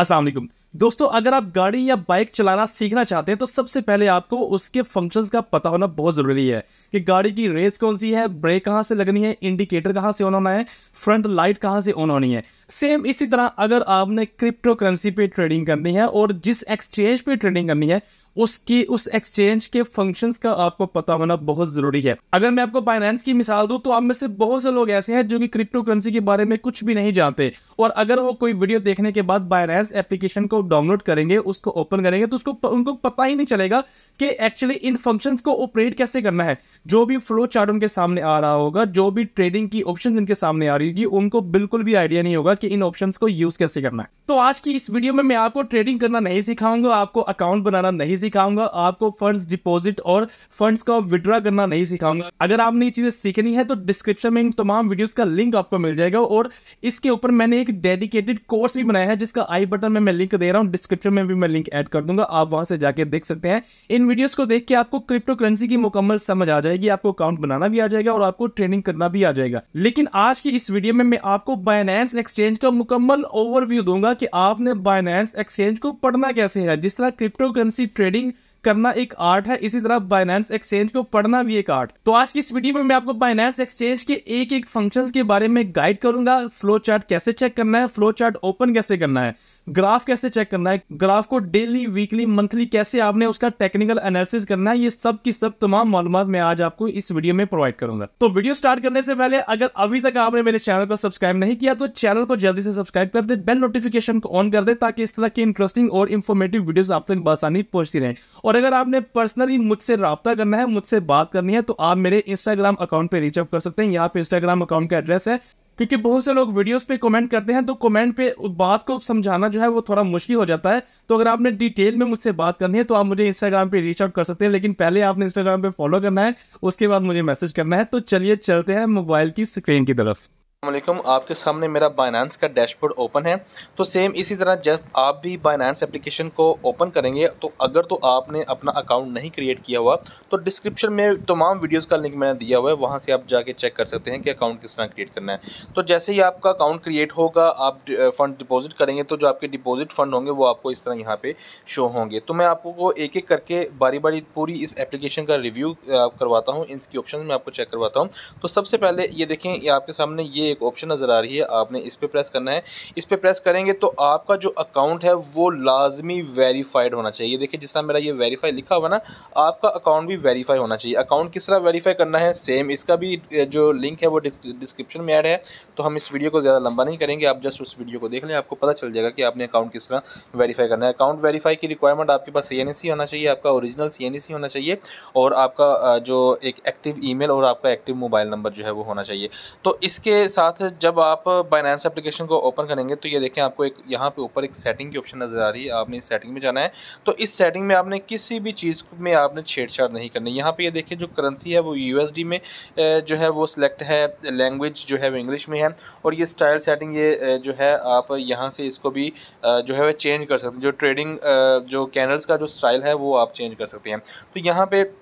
अस्सलाम वालेकुम दोस्तों अगर आप गाड़ी या बाइक चलाना सीखना चाहते हैं तो सबसे पहले आपको उसके फंक्शंस का पता होना बहुत ज़रूरी है कि गाड़ी की रेस कौन सी है ब्रेक कहाँ से लगनी है इंडिकेटर कहाँ से ऑन होना है फ्रंट लाइट कहाँ से ऑन होनी है सेम इसी तरह अगर आपने क्रिप्टो करेंसी पे ट्रेडिंग करनी है और जिस एक्सचेंज पे ट्रेडिंग करनी है उसकी उस एक्सचेंज के फंक्शंस का आपको पता होना बहुत जरूरी है अगर मैं आपको फाइनेंस की मिसाल दूं तो आप में से बहुत से लोग ऐसे हैं जो कि क्रिप्टो करेंसी के बारे में कुछ भी नहीं जानते और अगर वो कोई वीडियो देखने के बाद फाइनेंस एप्लीकेशन को डाउनलोड करेंगे उसको ओपन करेंगे तो उसको उनको पता ही नहीं चलेगा कि एक्चुअली इन फंक्शन को ऑपरेट कैसे करना है जो भी फ्लो चार्ट उनके सामने आ रहा होगा जो भी ट्रेडिंग की ऑप्शन इनके सामने आ रही होगी उनको बिल्कुल भी आइडिया नहीं होगा कि इन ऑप्शन को यूज कैसे करना है तो आज की इस वीडियो में मैं आपको ट्रेडिंग करना नहीं सिखाऊंगा आपको अकाउंट बनाना नहीं सिखाऊंगा आपको फंड्स डिपॉजिट और फंड्स का विड्रॉ करना नहीं सिखाऊंगा अगर आपने ये चीजें सीखनी है तो डिस्क्रिप्शन में इन तमाम वीडियोस का लिंक आपको मिल जाएगा और इसके ऊपर मैंने एक डेडिकेटेड कोर्स भी बनाया है जिसका आई बटन में मैं लिंक दे रहा हूँ डिस्क्रिप्शन में भी मैं लिंक एड कर दूंगा आप वहां से जाके देख सकते हैं इन वीडियोज को देख के आपको क्रिप्टो करेंसी की मुकम्मल समझ आ जाएगी आपको अकाउंट बनाना भी आ जाएगा और आपको ट्रेनिंग करना भी आ जाएगा लेकिन आज की इस वीडियो में मैं आपको बाइनेंस एक्सचेंज का मुकम्मल ओवरव्यू दूंगा कि आपने बाइनेंस एक्सचेंज को पढ़ना कैसे है जिस तरह क्रिप्टो करेंसी ट्रेडिंग ट्रेडिंग करना एक आर्ट है इसी तरह बाइनेंस एक्सचेंज को पढ़ना भी एक आर्ट तो आज की इस वीडियो में मैं आपको बाइनेंस एक्सचेंज के एक एक फंक्शंस के बारे में गाइड करूंगा फ्लो चार्ट कैसे चेक करना है फ्लो चार्ट ओपन कैसे करना है ग्राफ कैसे चेक करना है ग्राफ को डेली वीकली मंथली कैसे आपने उसका टेक्निकल एनालिसिस करना है ये सब की सब तमाम मालूम मैं आज आपको इस वीडियो में प्रोवाइड करूंगा तो वीडियो स्टार्ट करने से पहले अगर अभी तक आपने मेरे चैनल को सब्सक्राइब नहीं किया तो चैनल को जल्दी से सब्सक्राइब कर दे बेल नोटिफिकेशन को ऑन कर दे ताकि इस तरह की इंटरेस्टिंग और इन्फॉर्मेटिव वीडियो आप तक बसानी पहुंचती रहे और अगर आपने पर्सनली मुझसे रबता करना है मुझसे बात करनी है तो आप मेरे इंस्टाग्राम अकाउंट पर रीचअप कर सकते हैं यहाँ पे इंस्टाग्राम अकाउंट का एड्रेस है क्योंकि बहुत से लोग वीडियोस पे कमेंट करते हैं तो कमेंट पे बात को समझाना जो है वो थोड़ा मुश्किल हो जाता है तो अगर आपने डिटेल में मुझसे बात करनी है तो आप मुझे इंस्टाग्राम पे रीच आउट कर सकते हैं लेकिन पहले आपने इंस्टाग्राम पे फॉलो करना है उसके बाद मुझे मैसेज करना है तो चलिए चलते हैं मोबाइल की स्क्रीन की तरफ अल्लाम आपके सामने मेरा बाइनांस का डैशबोर्ड ओपन है तो सेम इसी तरह जब आप भी बाइनानस एप्लीकेशन को ओपन करेंगे तो अगर तो आपने अपना अकाउंट नहीं क्रिएट किया हुआ तो डिस्क्रिप्शन में तमाम वीडियोस का लिंक मैंने दिया हुआ है वहाँ से आप जाके चेक कर सकते हैं कि अकाउंट किस तरह क्रिएट करना है तो जैसे ही आपका अकाउंट क्रिएट होगा आप फ़ंड डिपोज़िट करेंगे तो जो आपके डिपॉजिट फ़ंड होंगे वो आपको इस तरह यहाँ पर शो होंगे तो मैं आपको एक एक करके बारी बारी पूरी इस एप्लीकेशन का रिव्यू करवाता हूँ इसकी ऑप्शन में आपको चेक करवाता हूँ तो सबसे पहले ये देखें आपके सामने ये एक ऑप्शन नज़र आ रही है आपने इस पर प्रेस करना है इस पर प्रेस करेंगे तो आपका जो अकाउंट है वो लाजमी वेरीफाइड होना चाहिए देखिए जिस तरह मेरा ये वेरीफाई लिखा हुआ ना आपका अकाउंट भी वेरीफाई होना चाहिए अकाउंट किस तरह वेरीफाई करना है सेम इसका भी जो लिंक है वो डिस्क्रिप्शन में ऐड है तो हम इस वीडियो को ज़्यादा लंबा नहीं करेंगे आप जस्ट उस वीडियो को देख लें आपको पता चल जाएगा कि आपने अकाउंट किस तरह वेरीफाई करना है अकाउंट वेरीफाई की रिक्वायरमेंट आपके पास सी होना चाहिए आपका ओरिजिनल सी होना चाहिए और आपका जो एक एक्टिव ईमेल और आपका एक्टिव मोबाइल नंबर जो है वो होना चाहिए तो इसके साथ जब आप बाइनेंस एप्लीकेशन को ओपन करेंगे तो ये देखें आपको एक यहाँ पे ऊपर एक सेटिंग की ऑप्शन नज़र आ रही है आपने इस सेटिंग में जाना है तो इस सेटिंग में आपने किसी भी चीज़ में आपने छेड़छाड़ नहीं करनी यहाँ पे ये देखिए जो करेंसी है वो यू में जो है वो सिलेक्ट है लैंग्वेज जो है वो इंग्लिश में है और ये स्टाइल सेटिंग ये जो है आप यहाँ से इसको भी जो है वह चेंज कर सकते हैं जो ट्रेडिंग जो कैनल्स का जो स्टाइल है वो आप चेंज कर सकते हैं तो यहाँ पर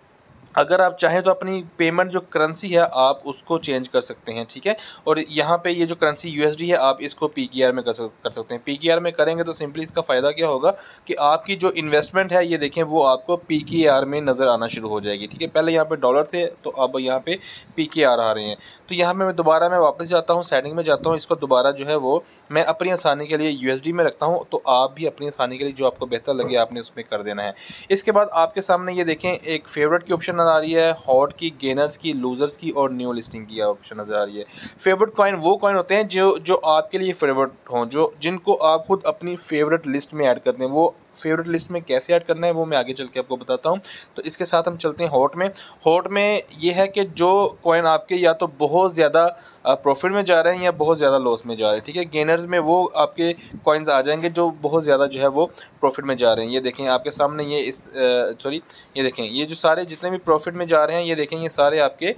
अगर आप चाहें तो अपनी पेमेंट जो करेंसी है आप उसको चेंज कर सकते हैं ठीक है और यहाँ पे ये जो करेंसी यूएसडी है आप इसको पी में कर, कर सकते हैं पीकेआर में करेंगे तो सिंपली इसका फ़ायदा क्या होगा कि आपकी जो इन्वेस्टमेंट है ये देखें वो आपको पीकेआर में नज़र आना शुरू हो जाएगी ठीक है पहले यहाँ पर डॉलर थे तो अब यहाँ पर पी आ रहे हैं तो यहाँ पर मैं दोबारा मैं वापस जाता हूँ सेटिंग में जाता हूँ इसको दोबारा जो है वो मैं अपनी आसानी के लिए यू में रखता हूँ तो आप भी अपनी आसानी के लिए जो आपको बेहतर लगे आपने उसमें कर देना है इसके बाद आपके सामने ये देखें एक फेवरेट की ऑप्शन नज़र आ रही है हॉट की गेनर्स की लूज़र्स की और न्यू लिस्टिंग की ऑप्शन नज़र आ रही है फेवरेट कॉइन वो कॉइन होते हैं जो जो आपके लिए फेवरेट हों जो जिनको आप खुद अपनी फेवरेट लिस्ट में ऐड करते हैं वो फेवरेट लिस्ट में कैसे ऐड करना है वो मैं आगे चल के आपको बताता हूँ तो इसके साथ हम चलते हैं हॉट में हॉट में ये है कि जो कॉइन आपके या तो बहुत ज़्यादा प्रॉफिट में जा रहे हैं या बहुत ज़्यादा लॉस में जा रहे हैं ठीक है गेनर्स में वो आपके कॉइन्स आ जाएंगे जो बहुत ज़्यादा जो है वो प्रॉफिट में जा रहे हैं ये देखें आपके सामने ये इस सॉरी ये देखें ये जो सारे जितने भी प्रो प्रॉफिट में जा रहे हैं ये देखें ये सारे आपके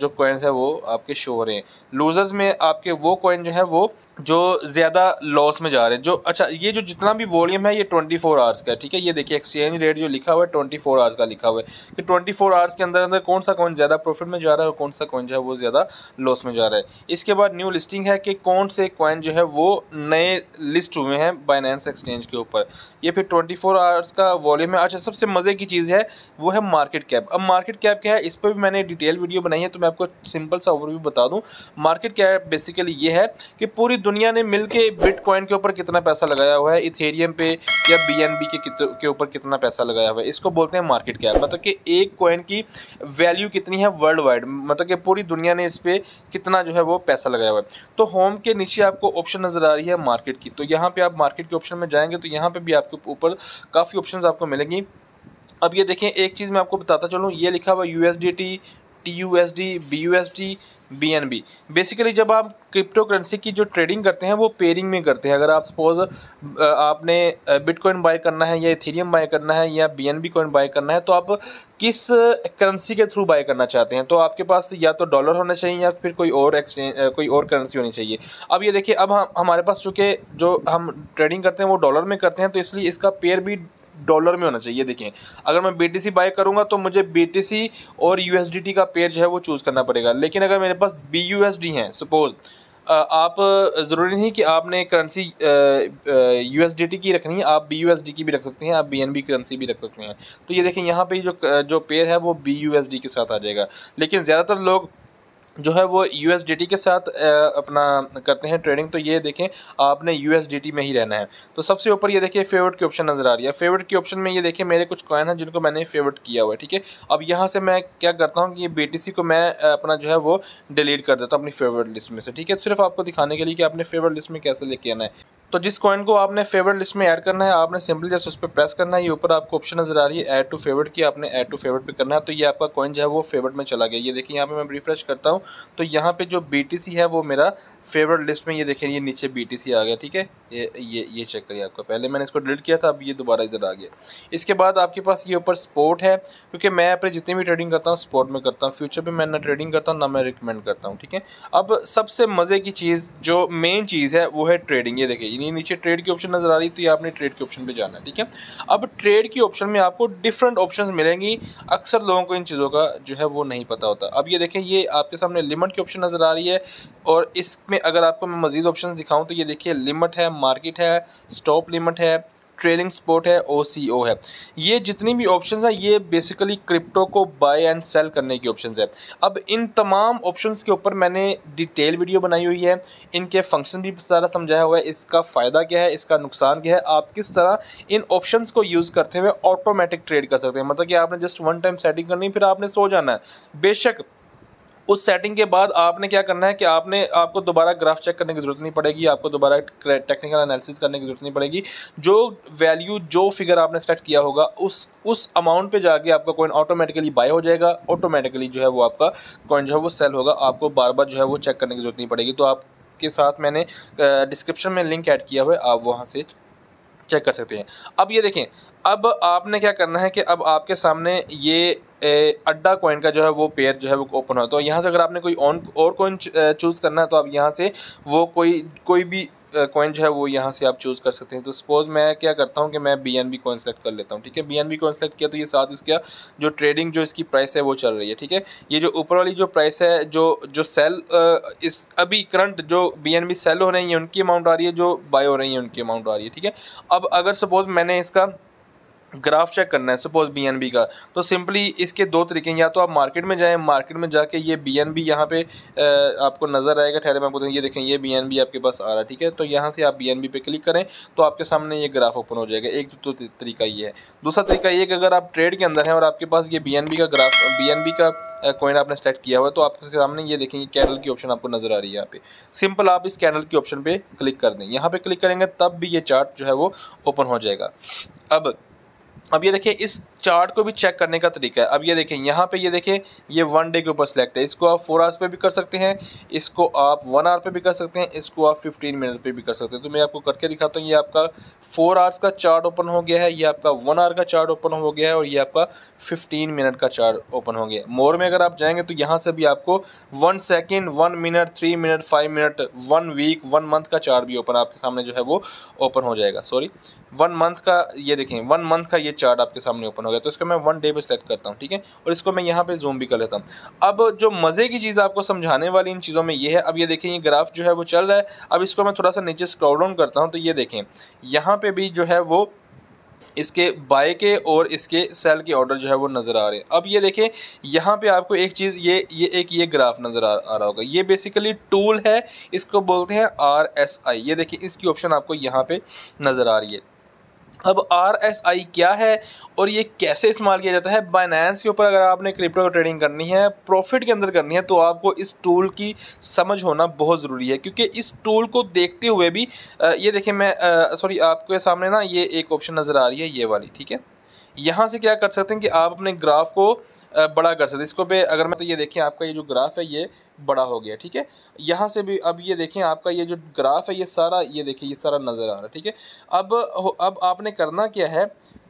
जो कॉइन्स हैं वो आपके शो हो रहे हैं लूज़र्स में आपके वो कॉइन जो है वो जो ज़्यादा लॉस में जा रहे हैं जो अच्छा ये जो जितना भी वॉल्यूम है ये 24 फोर आवर्स का है ठीक है ये देखिए एक्सचेंज रेट जो लिखा हुआ है 24 फोर आवर्स का लिखा हुआ है कि 24 फोर आवर्स के अंदर अंदर कौन सा कॉइन ज़्यादा प्रॉफिट में जा रहा है और कौन सा कॉइन जो है वो ज़्यादा लॉस में जा रहा है इसके बाद न्यू लिस्टिंग है कि कौन से कॉइन जो है वो नए लिस्ट हुए हैं बाइनेंस एक्सचेंज के ऊपर ये फिर ट्वेंटी आवर्स का वॉल्यूम है अच्छा सबसे मज़े की चीज़ है वो है मार्केट कैप अब मार्केट कैप क्या है इस पर भी मैंने डिटेल वीडियो बनाई है तो मैं आपको सिंपल सा ओवरव्यू बता दूँ मार्केट कैप बेसिकली ये है कि पूरी दुनिया ने मिल के बिटकॉइन के ऊपर कितना पैसा लगाया हुआ है इथेरियम पे या बी के के ऊपर कितना पैसा लगाया हुआ है इसको बोलते हैं मार्केट कैप मतलब कि एक कॉइन की वैल्यू कितनी है वर्ल्ड वाइड मतलब कि पूरी दुनिया ने इस पर कितना जो है वो पैसा लगाया हुआ है तो होम के नीचे आपको ऑप्शन नज़र आ रही है मार्केट की तो यहाँ पर आप मार्केट के ऑप्शन में जाएंगे तो यहाँ पर भी आपके ऊपर काफ़ी ऑप्शन आपको मिलेंगी अब ये देखें एक चीज़ मैं आपको बताता चलूँ ये लिखा हुआ U S D T T U S D B U S D B N B basically जब आप क्रिप्टो करेंसी की जो ट्रेडिंग करते हैं वो पेयरिंग में करते हैं अगर आप सपोज आपने बिटकॉइन बाय करना है या इथेरियम बाय करना है या B N B coin buy करना है तो आप किस करेंसी के थ्रू बाय करना चाहते हैं तो आपके पास या तो डॉलर होना चाहिए या फिर कोई और एक्सचेंज कोई और करेंसी होनी चाहिए अब ये देखिए अब हम हमारे पास चूँकि जो हम ट्रेडिंग करते हैं वो डॉलर में करते हैं तो इसलिए इसका पेयर भी डॉलर में होना चाहिए देखें अगर मैं बी बाय करूँगा तो मुझे बी और यू का पेयर जो है वो चूज़ करना पड़ेगा लेकिन अगर मेरे पास बी यू हैं सपोज़ आप ज़रूरी नहीं कि आपने करेंसी यू टी की रखनी है आप बी डी की भी रख सकते हैं आप बी बी करेंसी भी रख सकते हैं तो ये देखें यहाँ पे जो जो पेयर है वो बी डी के साथ आ जाएगा लेकिन ज़्यादातर लोग जो है वो यू के साथ अपना करते हैं ट्रेडिंग तो ये देखें आपने यू में ही रहना है तो सबसे ऊपर ये देखिए फेवरेट के ऑप्शन नज़र आ रही है फेवरेट के ऑप्शन में ये देखिए मेरे कुछ कॉइन हैं जिनको मैंने फेवरेट किया हुआ है ठीक है अब यहाँ से मैं क्या करता हूँ कि ये बी को मैं अपना जो है वो डिलीट कर देता हूँ अपनी फेवरेट लिस्ट में से ठीक है सिर्फ आपको दिखाने के लिए कि आपने फेवरेट लिस्ट में कैसे लेके आना है तो जिस कॉइन को आपने फेवरेट लिस्ट में ऐड करना है आपने सिंपली जैसे उस पर प्रेस करना है ये ऊपर आपको ऑप्शन नजर आ रही है ऐड टू फेवरेट की आपने ऐड टू फेवरेट पे करना है तो ये आपका कॉइन जो है वो फेवरेट में चला गया ये देखिए यहाँ पे मैं रिफ्रेश करता हूँ तो यहाँ पे जो बी है वो मेरा फेवरेट लिस्ट में ये देखें ये नीचे बी आ गया ठीक है ये ये ये चेक करिए आपका पहले मैंने इसको डिलीट किया था अब ये दोबारा इधर आ गया इसके बाद आपके पास ये ऊपर स्पोर्ट है क्योंकि मैं अपने जितनी भी ट्रेडिंग करता हूँ स्पोर्ट में करता हूँ फ्यूचर में मैं ना ट्रेडिंग करता हूँ ना मैं रिकमेंड करता हूँ ठीक है अब सबसे मज़े की चीज़ जो मेन चीज़ है वो है ट्रेडिंग ये देखिए ये नीचे ट्रेड की ऑप्शन नज़र आ रही तो ये आपने ट्रेड के ऑप्शन पर जाना है ठीक है अब ट्रेड की ऑप्शन में आपको डिफरेंट ऑप्शन मिलेंगी अक्सर लोगों को इन चीज़ों का जो है वो नहीं पता होता अब ये देखें ये आपके सामने लिमिट की ऑप्शन नज़र आ रही है और इसमें में अगर आपको मैं मज़ीद ऑप्शन दिखाऊँ तो ये देखिए लिमिट है मार्केट है स्टॉप लिमिट है ट्रेलिंग स्पोर्ट है ओ सी ओ है ये जितनी भी ऑप्शंस हैं ये बेसिकली क्रिप्टो को बाय एंड सेल करने की ऑप्शंस है अब इन तमाम ऑप्शंस के ऊपर मैंने डिटेल वीडियो बनाई हुई है इनके फंक्शन भी सारा समझाया हुआ है इसका फ़ायदा क्या है इसका नुकसान क्या है आप किस तरह इन ऑप्शन को यूज़ करते हुए ऑटोमेटिक ट्रेड कर सकते हैं मतलब कि आपने जस्ट वन टाइम सेटिंग करनी फिर आपने सो जाना है बेशक उस सेटिंग के बाद आपने क्या करना है कि आपने आपको दोबारा ग्राफ चेक करने की ज़रूरत नहीं पड़ेगी आपको दोबारा टेक्निकल एनालिसिस करने की ज़रूरत नहीं पड़ेगी जो वैल्यू जो फिगर आपने सेलेक्ट किया होगा उस उस अमाउंट पे जाके आपका कॉइन ऑटोमेटिकली बाय हो जाएगा ऑटोमेटिकली जो है वो आपका कॉइन जो है वो सेल होगा आपको बार बार जो है वो चेक करने की ज़रूरत नहीं पड़ेगी तो आपके साथ मैंने डिस्क्रिप्शन में लिंक ऐड किया हुआ है आप वहाँ से चेक कर सकते हैं अब ये देखें अब आपने क्या करना है कि अब आपके सामने ये अड्डा कॉइन का जो है वो पेयर जो है वो ओपन हो तो यहाँ से अगर आपने कोई ऑन और कॉइन चूज़ करना है तो आप यहाँ से वो कोई कोई भी कॉइन जो है वो यहाँ से आप चूज़ कर सकते हैं तो सपोज़ मैं क्या करता हूँ कि मैं B N B coin select कर लेता हूँ ठीक है B N B coin select किया तो ये साथ इसका जो ट्रेडिंग जो इसकी प्राइस है वो चल रही है ठीक है ये जो ऊपर वाली जो प्राइस है जो जो सेल इस अभी करंट जो बी एन बी सेल हो रही है उनकी अमाउंट आ रही है जो बाय हो रही है उनकी अमाउंट आ रही है ठीक है अब अगर सपोज़ मैंने इसका ग्राफ चेक करना है सपोज बी का तो सिंपली इसके दो तरीके हैं या तो आप मार्केट में जाएं मार्केट में जाके ये बी एन बी यहाँ पे आपको नज़र आएगा ठहरे मैं आपको ये देखें ये बी एन बी आपके पास आ रहा है ठीक है तो यहाँ से आप बी एन बी पे क्लिक करें तो आपके सामने ये ग्राफ ओपन हो जाएगा एक तो तरीका ये है दूसरा तरीका ये कि अगर आप ट्रेड के अंदर हैं और आपके पास ये बी एन बी का ग्राफ बी एन बी का कॉइन आपने सेलेक्ट किया हुआ है तो आपके सामने ये देखेंगे कैंडल की ऑप्शन आपको नज़र आ रही है यहाँ पे सिंपल आप इस कैंडल की ऑप्शन पे क्लिक कर दें यहाँ पे क्लिक करेंगे तब भी ये चार्ट जो है वो ओपन हो जाएगा अब अब ये देखें इस चार्ट को भी चेक करने का तरीका है अब ये देखें यहाँ पे ये देखें ये वन डे के ऊपर सेलेक्ट है इसको आप फोर आवर्स पे भी कर सकते हैं इसको आप वन आवर पे भी कर सकते हैं इसको आप फिफ्टीन मिनट पे भी कर सकते हैं तो मैं आपको करके दिखाता हूँ ये आपका फोर आवर्स का चार्ट ओपन हो गया है ये आपका वन आवर का चार्ट ओपन हो गया है और ये आपका फिफ्टीन मिनट का चार्ट ओपन हो गया है मोर में अगर आप जाएंगे तो यहाँ से भी आपको one second one minute three minute five minute one week one month का चार्ट भी ओपन आपके सामने जो है वो ओपन हो जाएगा सॉरी वन मंथ का ये देखें वन मंथ का ये चार्ट आपके सामने ओपन हो गया तो इसको मैं वन डे पे सेलेक्ट करता हूँ ठीक है और इसको मैं यहाँ पे जूम भी कर लेता हूँ अब जो मज़े की चीज़ आपको समझाने वाली इन चीज़ों में ये है अब ये देखें ये ग्राफ जो है वो चल रहा है अब इसको मैं थोड़ा सा नीचे स्क्रॉल डाउन करता हूँ तो ये देखें यहाँ पर भी जो है वो इसके बाय के और इसके सेल के ऑर्डर जो है वो नज़र आ रहे हैं अब ये देखें यहाँ पे आपको एक चीज़ ये ये एक ये ग्राफ नज़र आ, आ रहा होगा ये बेसिकली टूल है इसको बोलते हैं आर एस आई ये देखें इसकी ऑप्शन आपको यहाँ पे नज़र आ रही है अब आर एस आई क्या है और ये कैसे इस्तेमाल किया जाता है बाइनेंस के ऊपर अगर आपने क्रिप्टो ट्रेडिंग करनी है प्रॉफिट के अंदर करनी है तो आपको इस टूल की समझ होना बहुत ज़रूरी है क्योंकि इस टूल को देखते हुए भी ये देखें मैं सॉरी आपके सामने ना ये एक ऑप्शन नज़र आ रही है ये वाली ठीक है यहाँ से क्या कर सकते हैं कि आप अपने ग्राफ को बड़ा कर सकते इसको पे अगर मैं तो ये देखें आपका ये जो ग्राफ है ये बड़ा हो गया ठीक है यहाँ से भी अब ये देखें आपका ये जो ग्राफ है ये सारा ये देखें ये सारा नज़र आ रहा है ठीक है अब अब आपने करना क्या है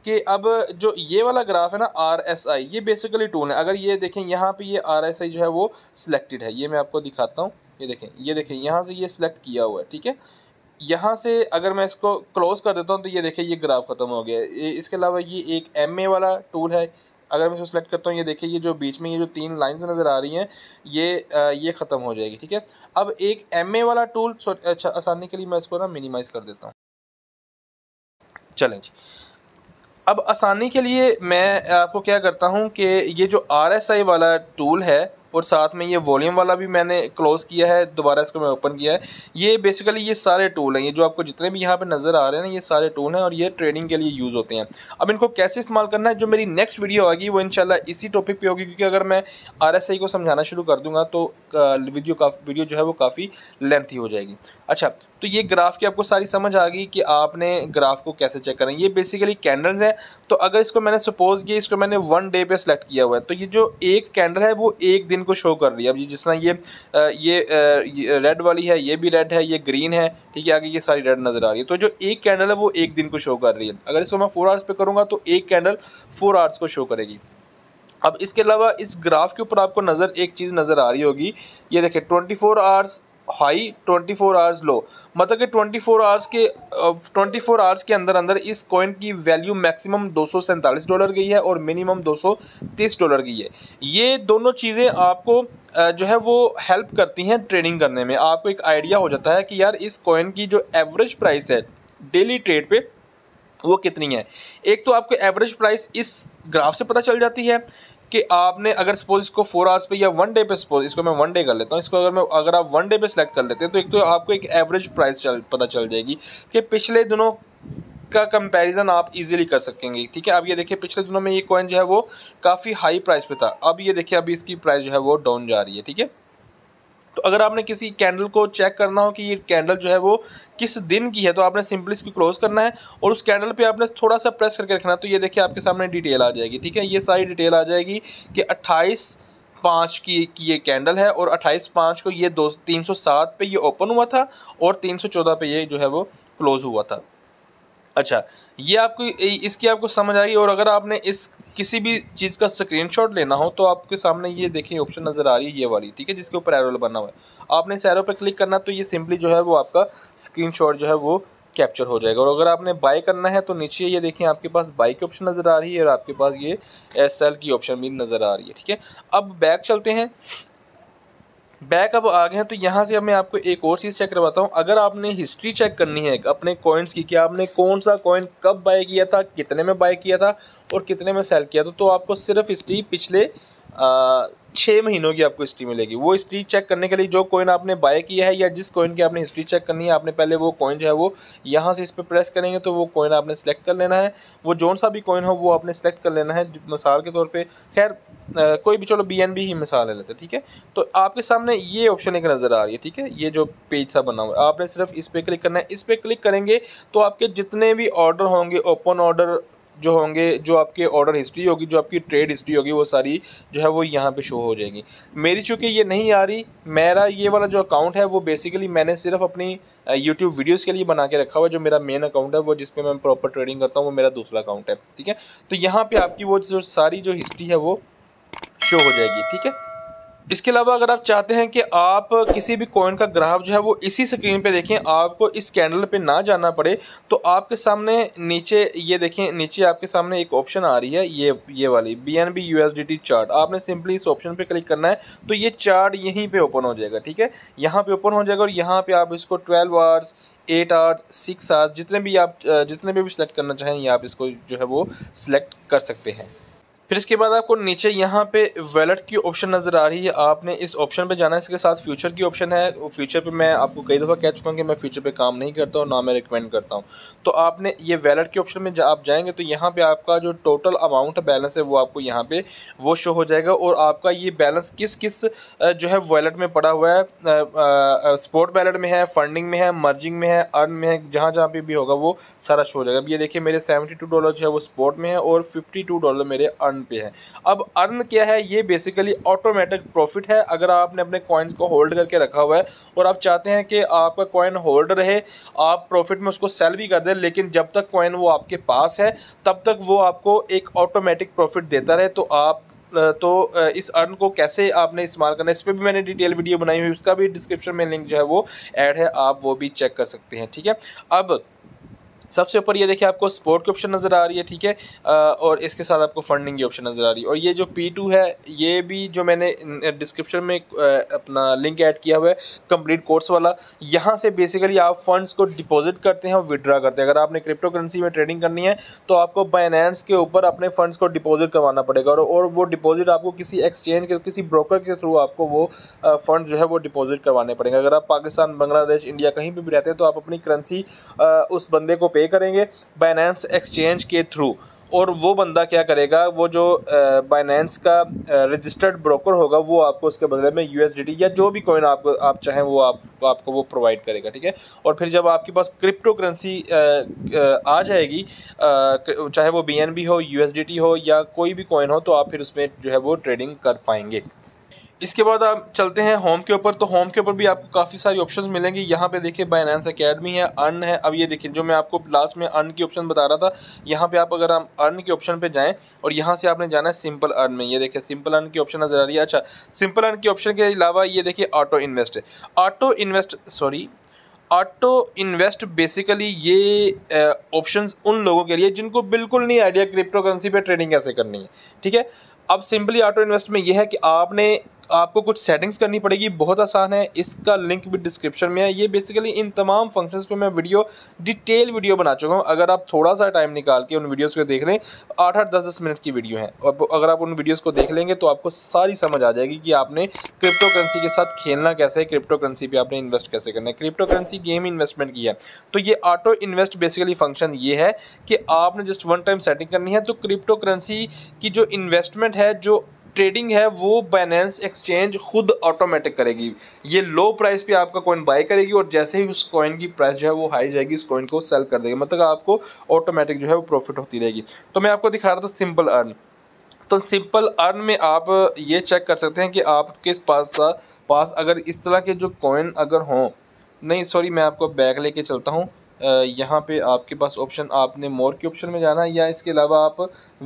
कि अब जो ये वाला ग्राफ है ना आर एस आई ये बेसिकली टूल है अगर ये देखें यहाँ पे ये आर एस आई जो है वो सिलेक्टेड है ये मैं आपको दिखाता हूँ ये देखें ये देखें यहाँ से ये सिलेक्ट किया हुआ है ठीक है यहाँ से अगर मैं इसको क्लोज़ कर देता हूँ तो ये देखें ये ग्राफ ख़त्म हो गया इसके अलावा ये एक एम ए वाला टूल है अगर मैं इसको सेलेक्ट करता हूँ ये देखिए ये जो बीच में ये जो तीन लाइन्स नज़र आ रही हैं ये आ, ये ख़त्म हो जाएगी ठीक है अब एक एम वाला टूल अच्छा आसानी के लिए मैं इसको ना मिनिमाइज़ कर देता हूँ चलें जी अब आसानी के लिए मैं आपको क्या करता हूँ कि ये जो आर वाला टूल है और साथ में ये वॉल्यूम वाला भी मैंने क्लोज़ किया है दोबारा इसको मैं ओपन किया है ये बेसिकली ये सारे टूल हैं ये जो आपको जितने भी यहाँ पर नज़र आ रहे हैं ये सारे टूल हैं और ये ट्रेडिंग के लिए यूज़ होते हैं अब इनको कैसे इस्तेमाल करना है जो मेरी नेक्स्ट वीडियो आएगी वो इनशाला इसी टॉपिक पर होगी क्योंकि अगर मैं आर को समझाना शुरू कर दूँगा तो वीडियो का वीडियो जो है वो काफ़ी लेंथी हो जाएगी अच्छा तो ये ग्राफ की आपको सारी समझ आ गई कि आपने ग्राफ को कैसे चेक करें ये बेसिकली कैंडल्स हैं तो अगर इसको मैंने सपोज़ किया इसको मैंने वन डे पे सेलेक्ट किया हुआ है तो ये जो एक कैंडल है वो एक दिन स्किन को शो कर रही है अब ये जिस तरह ये ये रेड वाली है ये भी रेड है ये ग्रीन है ठीक है आगे ये सारी रेड नज़र आ रही है तो जो एक कैंडल है वो एक दिन को शो कर रही है अगर इसको मैं फोर आवर्स पे करूँगा तो एक कैंडल फोर आवर्स को शो करेगी अब इसके अलावा इस ग्राफ के ऊपर आपको नज़र एक चीज़ नज़र आ रही होगी ये देखिए 24 four hours high 24 four hours low मतलब कि 24 फोर आवर्स के 24 फोर आवर्स के अंदर अंदर इस कॉइन की वैल्यू मैक्सिमम दो डॉलर गई है और मिनिमम 230 डॉलर गई है ये दोनों चीज़ें आपको जो है वो हेल्प करती हैं ट्रेडिंग करने में आपको एक आइडिया हो जाता है कि यार इस कॉइन की जो एवरेज प्राइस है डेली ट्रेड पर वो कितनी है एक तो आपको एवरेज प्राइस इस ग्राफ से पता चल जाती है कि आपने अगर सपोज इसको फोर आवर्स पे या वन डे पे सपोज इसको मैं वन डे कर लेता हूँ इसको अगर मैं अगर आप वन डे पे सेलेक्ट कर लेते हैं तो एक तो आपको एक एवरेज प्राइस चल पता चल जाएगी कि पिछले दिनों का कंपैरिजन आप इजीली कर सकेंगे ठीक है अब ये देखिए पिछले दिनों में ये कॉइन जो है वो काफ़ी हाई प्राइस पे था अब ये देखिए अभी इसकी प्राइस जो है वो डाउन जा रही है ठीक है तो अगर आपने किसी कैंडल को चेक करना हो कि ये कैंडल जो है वो किस दिन की है तो आपने सिंपली इसको क्लोज करना है और उस कैंडल पे आपने थोड़ा सा प्रेस करके रखना है तो ये देखिए आपके सामने डिटेल आ जाएगी ठीक है ये सारी डिटेल आ जाएगी कि अट्ठाईस पाँच की, की ये कैंडल है और अट्ठाईस पाँच को ये दो तीन सौ सात पे ये ओपन हुआ था और तीन सौ चौदह पे ये जो है वो क्लोज़ हुआ था अच्छा ये आपको इसकी आपको समझ आएगी और अगर आपने इस किसी भी चीज़ का स्क्रीनशॉट लेना हो तो आपके सामने ये देखिए ऑप्शन नज़र आ रही है ये वाली ठीक है जिसके ऊपर एरो बना हुआ है आपने इस एरो पर क्लिक करना तो ये सिंपली जो है वो आपका स्क्रीनशॉट जो है वो कैप्चर हो जाएगा और अगर आपने बाय करना है तो नीचे ये देखिए आपके पास बाई की ऑप्शन नज़र आ रही है और आपके पास ये एस की ऑप्शन भी नज़र आ रही है ठीक है अब बैक चलते हैं बैक अब आ गए हैं तो यहाँ से अब मैं आपको एक और चीज़ चेक करवाता हूँ अगर आपने हिस्ट्री चेक करनी है अपने कॉइन्स की कि आपने कौन सा कॉइन कब बाय किया था कितने में बाय किया था और कितने में सेल किया था तो आपको सिर्फ हिस्ट्री पिछले छः महीनों की आपको हिस्ट्री मिलेगी वो हिस्ट्री चेक करने के लिए जो कॉइन आपने बाय किया है या जिस कॉइन की आपने हिस्ट्री चेक करनी है आपने पहले वो कॉइन जो है वो यहाँ से इस पर प्रेस करेंगे तो वो कॉइन आपने सेलेक्ट कर लेना है वो जौन सा भी कॉइन हो वो आपने सेलेक्ट कर लेना है मिसाल के तौर पर खैर कोई भी चलो बी एन बी ही मिसाल ले लेते ठीक है तो आपके सामने ये ऑप्शन एक नज़र आ रही है ठीक है ये जो पेज सा बना हुआ है आपने सिर्फ इस पर क्लिक करना है इस पर क्लिक करेंगे तो आपके जितने भी ऑर्डर होंगे ओपन ऑर्डर जो होंगे जो आपके ऑर्डर हिस्ट्री होगी जो आपकी ट्रेड हिस्ट्री होगी वो सारी जो है वो यहाँ पे शो हो जाएगी मेरी चूंकि ये नहीं आ रही मेरा ये वाला जो अकाउंट है वो बेसिकली मैंने सिर्फ अपनी यूट्यूब वीडियोस के लिए बना के रखा हुआ जो मेरा मेन अकाउंट है वो जिस पे मैं प्रॉपर ट्रेडिंग करता हूँ वो मेरा दूसरा अकाउंट है ठीक है तो यहाँ पर आपकी वो जो सारी जो हिस्ट्री है वो शो हो जाएगी ठीक है इसके अलावा अगर आप चाहते हैं कि आप किसी भी कॉइन का ग्राफ जो है वो इसी स्क्रीन पे देखें आपको इस कैंडल पे ना जाना पड़े तो आपके सामने नीचे ये देखें नीचे आपके सामने एक ऑप्शन आ रही है ये ये वाली B N B U S D T chart आपने सिंपली इस ऑप्शन पे क्लिक करना है तो ये चार्ट यहीं पे ओपन हो जाएगा ठीक है यहाँ पर ओपन हो जाएगा और यहाँ पर आप इसको twelve hours eight hours six hours जितने भी आप जितने भी, भी सिलेक्ट करना चाहें ये आप इसको जो है वो सिलेक्ट कर सकते हैं फिर इसके बाद आपको नीचे यहाँ पे वैलेट की ऑप्शन नज़र आ रही है आपने इस ऑप्शन पे जाना है इसके साथ फ्यूचर की ऑप्शन है फ्यूचर पे मैं आपको कई दफ़ा कह चुका हूँ कि मैं फ्यूचर पे काम नहीं करता हूँ ना मैं रिकमेंड करता हूँ तो आपने ये वैलेट के ऑप्शन में जा, आप जाएंगे तो यहाँ पर आपका जो टोटल अमाउंट बैलेंस है वो आपको यहाँ पर वो शो हो जाएगा और आपका ये बैलेंस किस किस जो है वैलेट में पड़ा हुआ है स्पोर्ट वैलेट में है फंडिंग में है मर्जिंग में है अर्न में है जहाँ जहाँ पर भी होगा वो सारा शो हो जाएगा अब ये देखिए मेरे सेवेंटी डॉलर जो है वो स्पोर्ट में है और फिफ्टी डॉलर मेरे अर्न अर्न पे है अब अर्न क्या है ये बेसिकली ऑटोमेटिक प्रॉफिट है अगर आपने अपने कॉइन्स को होल्ड करके रखा हुआ है और आप चाहते हैं कि आपका कॉइन होल्ड रहे आप प्रॉफिट में उसको सेल भी कर दें लेकिन जब तक कॉइन वो आपके पास है तब तक वो आपको एक ऑटोमेटिक प्रॉफिट देता रहे तो आप तो इस अर्न को कैसे आपने इस्तेमाल करना है इस पर भी मैंने डिटेल वीडियो बनाई हुई उसका भी डिस्क्रिप्शन में लिंक जो है वो ऐड है आप वो भी चेक कर सकते हैं ठीक है अब सबसे ऊपर ये देखिए आपको स्पोर्ट की ऑप्शन नज़र आ रही है ठीक है और इसके साथ आपको फंडिंग की ऑप्शन नज़र आ रही है और ये जो पी टू है ये भी जो मैंने डिस्क्रिप्शन में अपना लिंक ऐड किया हुआ है कंप्लीट कोर्स वाला यहाँ से बेसिकली आप फंड्स को डिपॉजिट करते हैं और विड्रा करते हैं अगर आपने क्रिप्टो करेंसी में ट्रेडिंग करनी है तो आपको बाइनेंस के ऊपर अपने फंड्स को डिपॉजिट करवाना पड़ेगा और, और वो डिपॉजिट आपको किसी एक्सचेंज के किसी ब्रोकर के थ्रू आपको वो फंड जो है वो डिपॉजिट करवाने पड़ेंगे अगर आप पाकिस्तान बांग्लादेश इंडिया कहीं पर भी रहते हैं तो आप अपनी करेंसी उस बंदे को पे करेंगे बाइनेंस एक्सचेंज के थ्रू और वो बंदा क्या करेगा वो जो बाइनेंस का रजिस्टर्ड ब्रोकर होगा वो आपको उसके बदले में यू या जो भी कॉइन आप आप चाहें वो आप आपको वो प्रोवाइड करेगा ठीक है और फिर जब आपके पास क्रिप्टो करेंसी आ जाएगी चाहे वो बी हो यू हो या कोई भी कॉइन हो तो आप फिर उसमें जो है वो ट्रेडिंग कर पाएंगे इसके बाद आप चलते हैं होम के ऊपर तो होम के ऊपर भी आपको काफ़ी सारी ऑप्शंस मिलेंगे यहाँ पे देखिए बाइनेंस अकेडमी है अर्न है अब ये देखिए जो मैं आपको लास्ट में अर्न की ऑप्शन बता रहा था यहाँ पे आप अगर हम अर्न के ऑप्शन पे जाएं और यहाँ से आपने जाना है सिंपल अर्न में ये देखिए सिंपल अर्न की ऑप्शन नजर आ रही है अच्छा सिंपल अर्न की ऑप्शन के अलावा ये देखिए auto invest auto invest sorry auto invest basically ये ऑप्शन उन लोगों के लिए जिनको बिल्कुल नहीं आइडिया क्रिप्टो करेंसी पर ट्रेडिंग कैसे करनी है ठीक है अब सिंपली ऑटो इन्वेस्ट में यह है कि आपने आपको कुछ सेटिंग्स करनी पड़ेगी बहुत आसान है इसका लिंक भी डिस्क्रिप्शन में है ये बेसिकली इन तमाम फंक्शंस पे मैं वीडियो डिटेल वीडियो बना चुका हूँ अगर आप थोड़ा सा टाइम निकाल के उन वीडियोस को देख लें आठ आठ दस दस मिनट की वीडियो है और अगर आप उन वीडियोस को देख लेंगे तो आपको सारी समझ आ जाएगी कि आपने क्रिप्टो करेंसी के साथ खेलना कैसे है क्रिप्टो करेंसी पर आपने इन्वेस्ट कैसे करना है क्रिप्टो करेंसी गेम इन्वेस्टमेंट की है तो ये ऑटो इन्वेस्ट बेसिकली फंक्शन ये है कि आपने जस्ट वन टाइम सेटिंग करनी है तो क्रिप्टो करेंसी की जो इन्वेस्टमेंट है जो ट्रेडिंग है वो बाइनेंस एक्सचेंज खुद ऑटोमेटिक करेगी ये लो प्राइस पे आपका कॉइन बाई करेगी और जैसे ही उस कॉइन की प्राइस जो है वो हाई जाएगी उस कॉइन को सेल कर देगी मतलब आपको ऑटोमेटिक जो है वो प्रॉफिट होती रहेगी तो मैं आपको दिखा रहा था सिंपल अर्न तो सिंपल अर्न में आप ये चेक कर सकते हैं कि आपके पास पास अगर इस तरह के जो कॉइन अगर हों नहीं सॉरी मैं आपको बैग लेके चलता हूँ यहाँ पे आपके पास ऑप्शन आपने मोर के ऑप्शन में जाना है या इसके अलावा आप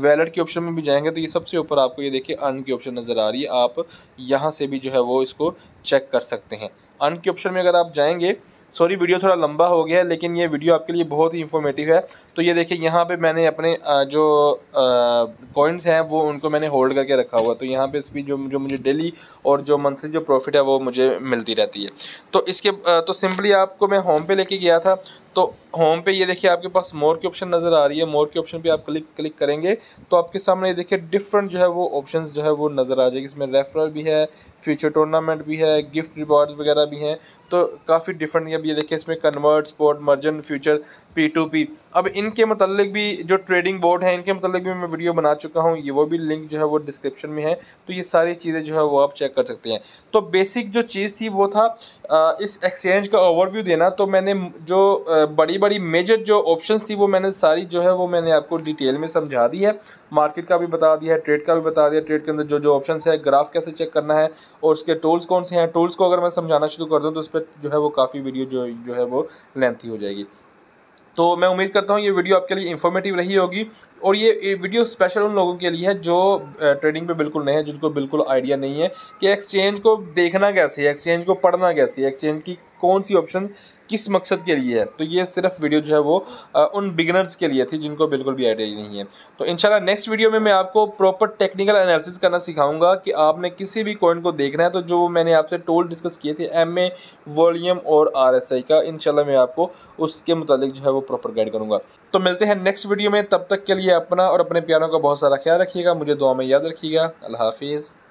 वैलेट के ऑप्शन में भी जाएंगे तो ये सबसे ऊपर आपको ये देखिए अन की ऑप्शन नज़र आ रही है आप यहाँ से भी जो है वो इसको चेक कर सकते हैं अन के ऑप्शन में अगर आप जाएंगे सॉरी वीडियो थोड़ा लंबा हो गया है लेकिन ये वीडियो आपके लिए बहुत ही इन्फॉर्मेटिव है तो ये देखिए यहाँ पे मैंने अपने जो कॉइन्स हैं वो उनको मैंने होल्ड करके रखा हुआ तो यहाँ पे इसकी जो जो मुझे डेली और जो मंथली जो प्रॉफिट है वो मुझे मिलती रहती है तो इसके तो सिंपली आपको मैं होम पे लेके गया था तो होम पे ये देखिए आपके पास मोर की ऑप्शन नज़र आ रही है मोर के ऑप्शन पे आप क्लिक क्लिक करेंगे तो आपके सामने ये देखिए डिफरेंट जो है वो ऑप्शंस जो है वो नज़र आ जाएगी इसमें रेफरल भी है फ्यूचर टूर्नामेंट भी है गिफ्ट रिवॉर्ड्स वगैरह भी हैं तो काफ़ी डिफरेंट अब ये देखिए इसमें convert sport margin future P to P अब इनके मतलब भी जो ट्रेडिंग बोर्ड है इनके मतलब भी मैं वीडियो बना चुका हूँ ये वो भी लिंक जो है वो डिस्क्रिप्शन में है तो ये सारी चीज़ें जो है वो आप चेक कर सकते हैं तो बेसिक जो चीज़ थी वो था इस एक्सचेंज का ओवरव्यू देना तो मैंने जो बड़ी बड़ी मेजर जो ऑप्शन थी वो मैंने सारी जो है वो मैंने आपको डिटेल में समझा दी है मार्केट का भी बता दिया है ट्रेड का भी बता दिया ट्रेड के अंदर जो जो ऑप्शन है ग्राफ कैसे चेक करना है और उसके टूल्स कौन से हैं टूल्स को अगर मैं समझाना शुरू कर दूँ तो उस पर जो है वो काफ़ी वीडियो जो जो है वो लेंथी हो जाएगी तो मैं उम्मीद करता हूँ ये वीडियो आपके लिए इन्फॉर्मेटिव रही होगी और ये वीडियो स्पेशल उन लोगों के लिए है जो ट्रेडिंग पे बिल्कुल नए हैं जिनको बिल्कुल आइडिया नहीं है कि एक्सचेंज को देखना कैसे है एक्सचेंज को पढ़ना कैसे है एक्सचेंज की कौन सी ऑप्शन किस मकसद के लिए है तो ये सिर्फ वीडियो जो है वो उन बिगनर्स के लिए थी जिनको बिल्कुल भी आइडिया नहीं है तो इनशाला नेक्स्ट वीडियो में मैं आपको प्रॉपर टेक्निकल एनालिसिस करना सिखाऊंगा कि आपने किसी भी कॉइन को देखना है तो जो मैंने आपसे टोल डिस्कस किए थे एम ए वॉल्यूम और आर एस आई का इनशाला मैं आपको उसके मुतालिक जो है वो प्रॉपर गाइड करूँगा तो मिलते हैं नेक्स्ट वीडियो में तब तक के लिए अपना और अपने प्यारों का बहुत सारा ख्याल रखिएगा मुझे दुआ में याद रखिएगा अल्लाह हाफिज़